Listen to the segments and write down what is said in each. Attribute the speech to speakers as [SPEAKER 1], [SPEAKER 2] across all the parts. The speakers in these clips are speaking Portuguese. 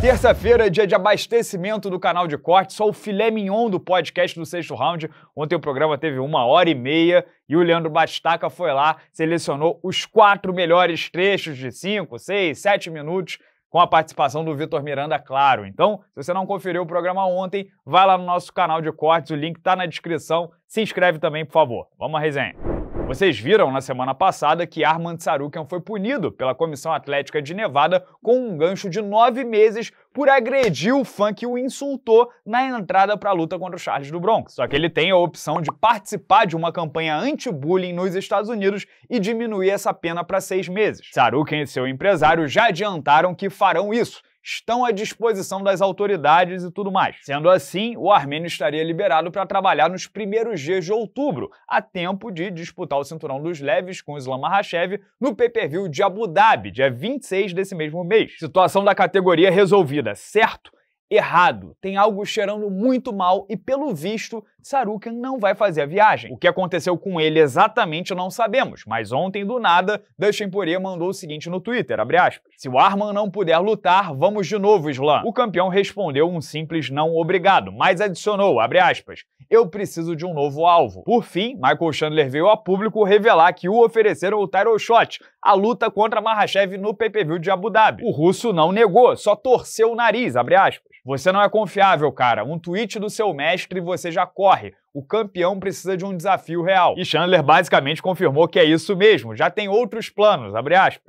[SPEAKER 1] Terça-feira é dia de abastecimento do canal de corte, só o filé mignon do podcast do sexto round. Ontem o programa teve uma hora e meia e o Leandro Bastaca foi lá, selecionou os quatro melhores trechos de cinco, seis, sete minutos com a participação do Vitor Miranda, claro. Então, se você não conferiu o programa ontem, vai lá no nosso canal de cortes, o link está na descrição. Se inscreve também, por favor. Vamos à resenha. Vocês viram na semana passada que Armand Sarukian foi punido pela Comissão Atlética de Nevada com um gancho de nove meses por agredir o fã que o insultou na entrada para a luta contra o Charles do Bronx. Só que ele tem a opção de participar de uma campanha anti-bullying nos Estados Unidos e diminuir essa pena para seis meses. Sarukian e seu empresário já adiantaram que farão isso estão à disposição das autoridades e tudo mais. Sendo assim, o armênio estaria liberado para trabalhar nos primeiros dias de outubro, a tempo de disputar o cinturão dos leves com Islam Makhachev no pay-per-view de Abu Dhabi, dia 26 desse mesmo mês. Situação da categoria resolvida, certo? errado. Tem algo cheirando muito mal e, pelo visto, Sarukan não vai fazer a viagem. O que aconteceu com ele exatamente não sabemos, mas ontem, do nada, Dustin Poirier mandou o seguinte no Twitter, aspas, Se o Arman não puder lutar, vamos de novo, Islam. O campeão respondeu um simples não obrigado, mas adicionou, aspas, Eu preciso de um novo alvo. Por fim, Michael Chandler veio a público revelar que o ofereceram o title shot, a luta contra Mahashev no PPV de Abu Dhabi. O russo não negou, só torceu o nariz, aspas. Você não é confiável, cara. Um tweet do seu mestre e você já corre o campeão precisa de um desafio real. E Chandler basicamente confirmou que é isso mesmo, já tem outros planos,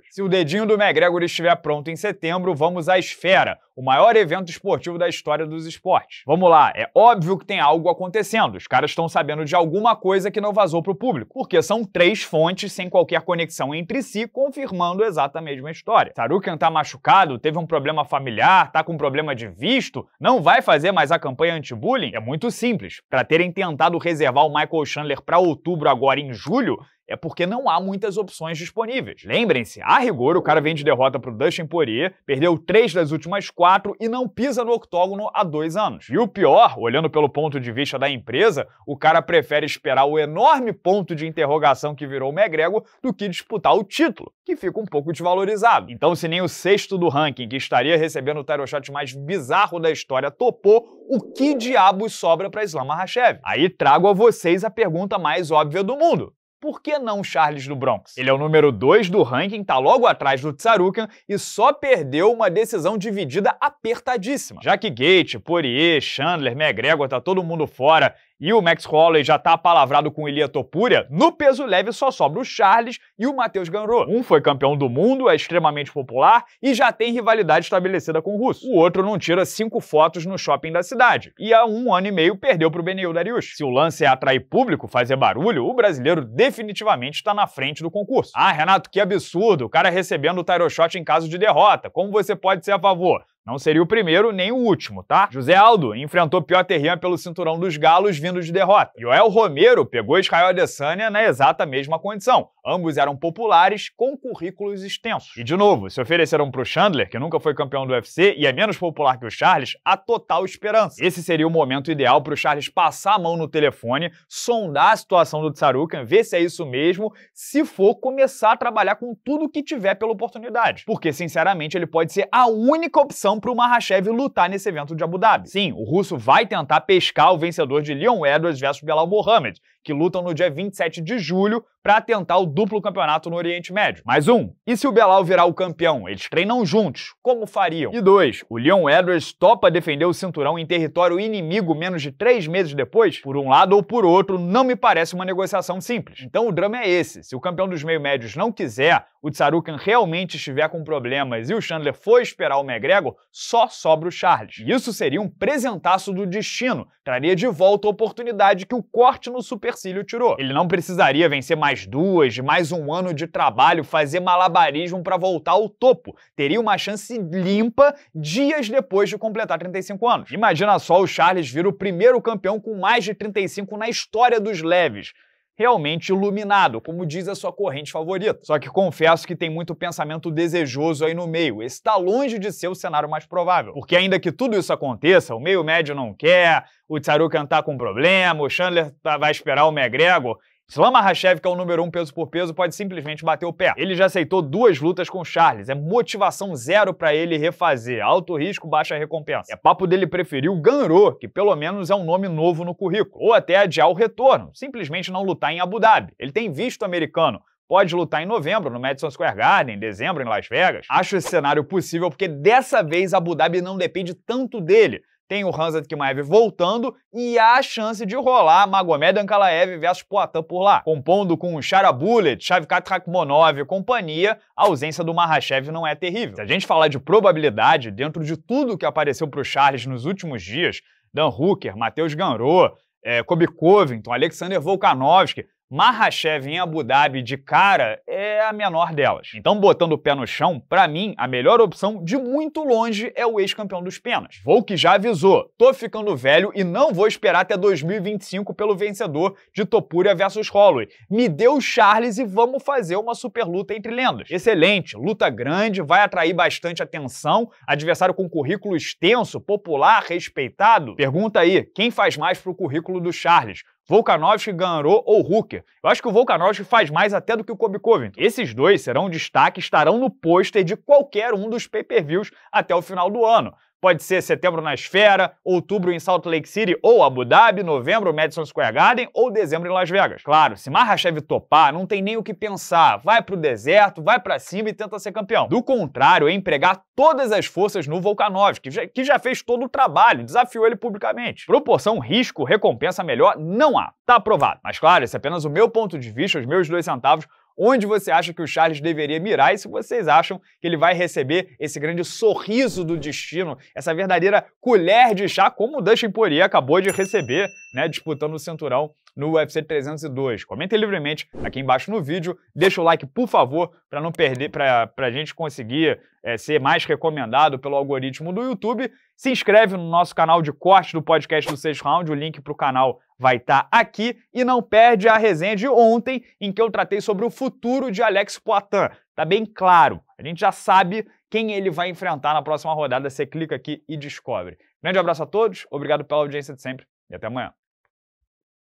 [SPEAKER 1] Se o dedinho do McGregor estiver pronto em setembro, vamos à esfera, o maior evento esportivo da história dos esportes. Vamos lá, é óbvio que tem algo acontecendo, os caras estão sabendo de alguma coisa que não vazou para o público, porque são três fontes sem qualquer conexão entre si, confirmando exata a mesma história. Sarukian tá machucado, teve um problema familiar, tá com problema de visto, não vai fazer mais a campanha anti-bullying? É muito simples, para ter tentado tentado reservar o Michael Chandler para outubro, agora em julho, é porque não há muitas opções disponíveis. Lembrem-se, a rigor, o cara vem de derrota para o Dustin Poirier, perdeu três das últimas quatro e não pisa no octógono há dois anos. E o pior, olhando pelo ponto de vista da empresa, o cara prefere esperar o enorme ponto de interrogação que virou o McGregor do que disputar o título, que fica um pouco desvalorizado. Então, se nem o sexto do ranking, que estaria recebendo o title shot mais bizarro da história, topou, o que diabos sobra para Islam Makhachev? Aí trago a vocês a pergunta mais óbvia do mundo por que não Charles do Bronx? Ele é o número 2 do ranking, tá logo atrás do Tsarukan e só perdeu uma decisão dividida apertadíssima. Já que Gate, Poirier, Chandler, McGregor, tá todo mundo fora e o Max Holloway já está palavrado com o Ilia Topuria. No peso leve só sobra o Charles e o Matheus Ganrou. Um foi campeão do mundo, é extremamente popular e já tem rivalidade estabelecida com o russo. O outro não tira cinco fotos no shopping da cidade. E há um ano e meio perdeu pro o Darius. Se o lance é atrair público, fazer barulho, o brasileiro definitivamente está na frente do concurso. Ah, Renato, que absurdo! O cara recebendo o Tyroshot em caso de derrota. Como você pode ser a favor? Não seria o primeiro nem o último, tá? José Aldo enfrentou Piotr Jan pelo cinturão dos galos vindo de derrota. Joel Romero pegou Israel Adesanya na exata mesma condição, Ambos eram populares, com currículos extensos. E de novo, se ofereceram para o Chandler, que nunca foi campeão do UFC e é menos popular que o Charles, a total esperança. Esse seria o momento ideal para o Charles passar a mão no telefone, sondar a situação do Tsarukan, ver se é isso mesmo, se for começar a trabalhar com tudo que tiver pela oportunidade. Porque, sinceramente, ele pode ser a única opção para o Mahashev lutar nesse evento de Abu Dhabi. Sim, o russo vai tentar pescar o vencedor de Leon Edwards versus Belal Mohamed, que lutam no dia 27 de julho para tentar o duplo campeonato no Oriente Médio. Mais um, e se o Belal virar o campeão? Eles treinam juntos, como fariam? E dois, o Leon Edwards topa defender o cinturão em território inimigo menos de três meses depois? Por um lado ou por outro, não me parece uma negociação simples. Então o drama é esse, se o campeão dos meio-médios não quiser, o Tsarukan realmente estiver com problemas e o Chandler for esperar o McGregor, só sobra o Charles. E isso seria um presentaço do destino, traria de volta a oportunidade que o corte no Super Ercílio tirou. Ele não precisaria vencer mais duas, mais um ano de trabalho, fazer malabarismo para voltar ao topo. Teria uma chance limpa dias depois de completar 35 anos. Imagina só o Charles vir o primeiro campeão com mais de 35 na história dos leves realmente iluminado, como diz a sua corrente favorita. Só que confesso que tem muito pensamento desejoso aí no meio. Esse está longe de ser o cenário mais provável. Porque ainda que tudo isso aconteça, o meio médio não quer, o Tsarukan tá com problema, o Chandler tá, vai esperar o McGregor, Islam Makhachev, que é o número um peso por peso, pode simplesmente bater o pé. Ele já aceitou duas lutas com o Charles, é motivação zero para ele refazer. Alto risco, baixa recompensa. É papo dele preferir o Ganro, que pelo menos é um nome novo no currículo. Ou até adiar o retorno, simplesmente não lutar em Abu Dhabi. Ele tem visto americano, pode lutar em novembro no Madison Square Garden, em dezembro em Las Vegas. Acho esse cenário possível porque dessa vez Abu Dhabi não depende tanto dele, tem o Hamzat Kimaev voltando e há a chance de rolar Magomed Ankalaev versus Poitin por lá, compondo com Sharabulet, Shavkat Rakhmonov e companhia, a ausência do Mahashev não é terrível. Se a gente falar de probabilidade, dentro de tudo que apareceu para o Charles nos últimos dias, Dan Hooker, Matheus Ganro, é, eh, Kobe Covington, Alexander Volkanovski, Mahashev em Abu Dhabi de cara é a menor delas. Então, botando o pé no chão, para mim, a melhor opção de muito longe é o ex-campeão dos penas. Vou que já avisou, tô ficando velho e não vou esperar até 2025 pelo vencedor de Topuria versus Holloway. Me deu Charles e vamos fazer uma super luta entre lendas. Excelente, luta grande, vai atrair bastante atenção, adversário com currículo extenso, popular, respeitado. Pergunta aí, quem faz mais pro currículo do Charles? Volkanovski, Ganro ou Hooker. Eu acho que o Volkanovski faz mais até do que o Kobe Covington. Esses dois serão destaque, estarão no pôster de qualquer um dos pay-per-views até o final do ano. Pode ser setembro na Esfera, outubro em Salt Lake City ou Abu Dhabi, novembro Madison Square Garden ou dezembro em Las Vegas. Claro, se Marrachev topar, não tem nem o que pensar. Vai pro deserto, vai para cima e tenta ser campeão. Do contrário, é empregar todas as forças no Volkanov, que já, que já fez todo o trabalho, desafiou ele publicamente. Proporção risco-recompensa melhor não há. Tá aprovado. Mas claro, esse é apenas o meu ponto de vista, os meus dois centavos onde você acha que o Charles deveria mirar e se vocês acham que ele vai receber esse grande sorriso do destino, essa verdadeira colher de chá, como o Dustin Poirier acabou de receber, né, disputando o cinturão no UFC 302. Comentem livremente aqui embaixo no vídeo, deixa o like, por favor, para não perder, para a gente conseguir é, ser mais recomendado pelo algoritmo do YouTube. Se inscreve no nosso canal de corte do podcast do Sexto Round, o link para o canal vai estar tá aqui. E não perde a resenha de ontem, em que eu tratei sobre o futuro de Alex Poitin. Tá bem claro, a gente já sabe quem ele vai enfrentar na próxima rodada. Você clica aqui e descobre. Grande abraço a todos, obrigado pela audiência de sempre e até amanhã.